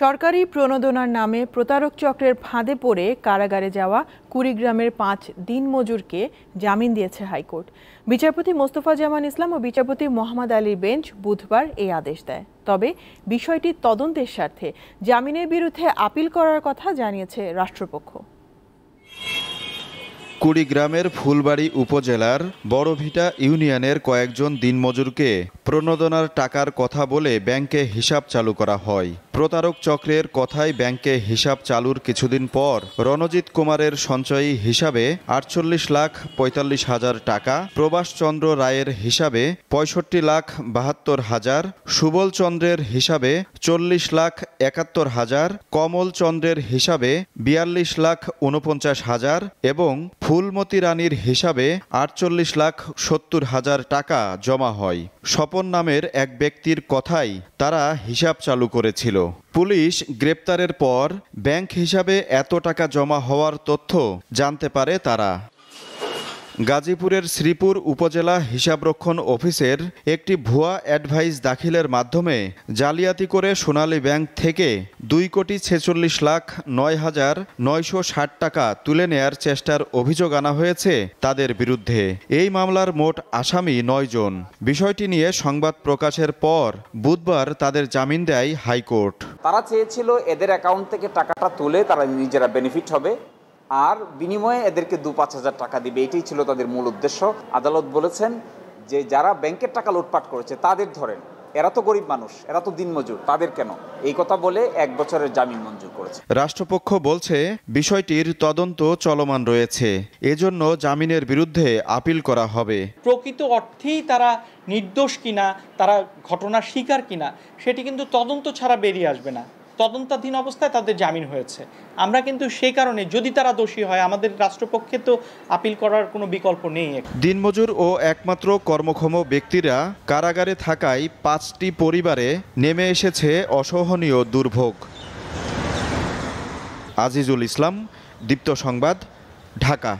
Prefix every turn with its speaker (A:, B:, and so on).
A: সরকারি প্রণোদনার নামে প্রতারক চক্রের ফাঁদে পড়ে কারাগারে যাওয়া কুড়িগ্রামের পাঁচ দিনমজুরকে জামিন দিয়েছে হাইকোর্ট বিচারপতি মোস্তফা জামান ইসলাম ও বিচারপতি মোহাম্মদ আলীর বেঞ্চ বুধবার এই আদেশ দেয় তবে বিষয়টি তদন্তের স্বার্থে জামিনের বিরুদ্ধে আপিল করার কথা জানিয়েছে রাষ্ট্রপক্ষ
B: কুড়িগ্রামের ফুলবাড়ি উপজেলার বড়ভিটা ইউনিয়নের কয়েকজন দিনমজুরকে প্রণোদনার টাকার কথা বলে ব্যাংকে হিসাব চালু করা হয় প্রতারক চক্রের কথায় ব্যাংকে হিসাব চালুর কিছুদিন পর রণজিৎ কুমারের সঞ্চয়ী হিসাবে আটচল্লিশ লাখ পঁয়তাল্লিশ হাজার টাকা প্রবাসচন্দ্র রায়ের হিসাবে পঁয়ষট্টি লাখ বাহাত্তর হাজার সুবল চন্দ্রের হিসাবে চল্লিশ লাখ একাত্তর হাজার কমল চন্দ্রের হিসাবে বিয়াল্লিশ লাখ উনপঞ্চাশ হাজার এবং ফুলমতি রানীর হিসাবে আটচল্লিশ লাখ সত্তর হাজার টাকা জমা হয় শপথ তপন নামের এক ব্যক্তির কথাই তারা হিসাব চালু করেছিল পুলিশ গ্রেপ্তারের পর ব্যাংক হিসাবে এত টাকা জমা হওয়ার তথ্য জানতে পারে তারা গাজীপুরের শ্রীপুর উপজেলা হিসাবরক্ষণ অফিসের একটি ভুয়া অ্যাডভাইস দাখিলের মাধ্যমে জালিয়াতি করে সোনালী ব্যাংক থেকে দুই কোটি ছেচল্লিশ লাখ নয় হাজার নয়শো ষাট টাকা তুলে নেয়ার চেষ্টার অভিযোগ আনা হয়েছে তাদের বিরুদ্ধে এই মামলার মোট আসামি নয় জন বিষয়টি নিয়ে সংবাদ প্রকাশের পর বুধবার তাদের জামিন দেয় হাইকোর্ট
C: তারা চেয়েছিল এদের অ্যাকাউন্ট থেকে টাকাটা তুলে তারা নিজেরা বেনিফিট হবে আর বিনিময়ে এদেরকে দু পাঁচ হাজার টাকা দিবে এটাই ছিল তাদের মূল উদ্দেশ্য আদালত বলেছেন যে যারা ব্যাংকের টাকা লুটপাট করেছে তাদের ধরেন এরা তো গরিব মানুষ এরা তো দিনমজুর তাদের কেন এই কথা বলে এক বছরের জামিন মঞ্জুর করেছে
B: রাষ্ট্রপক্ষ বলছে বিষয়টির তদন্ত চলমান রয়েছে এজন্য জামিনের বিরুদ্ধে আপিল করা হবে
D: প্রকৃত অর্থেই তারা নির্দোষ কিনা তারা ঘটনার শিকার কিনা সেটি কিন্তু তদন্ত ছাড়া বেরিয়ে আসবে না তদন্তাধীন অবস্থায় তাদের জামিন হয়েছে আমরা কিন্তু সেই কারণে যদি তারা দোষী হয় আমাদের রাষ্ট্রপক্ষে তো আপিল করার কোনো বিকল্প নেই
B: দিনমজুর ও একমাত্র কর্মক্ষম ব্যক্তিরা কারাগারে থাকায় পাঁচটি পরিবারে নেমে এসেছে অসহনীয় দুর্ভোগ আজিজুল ইসলাম দীপ্ত সংবাদ ঢাকা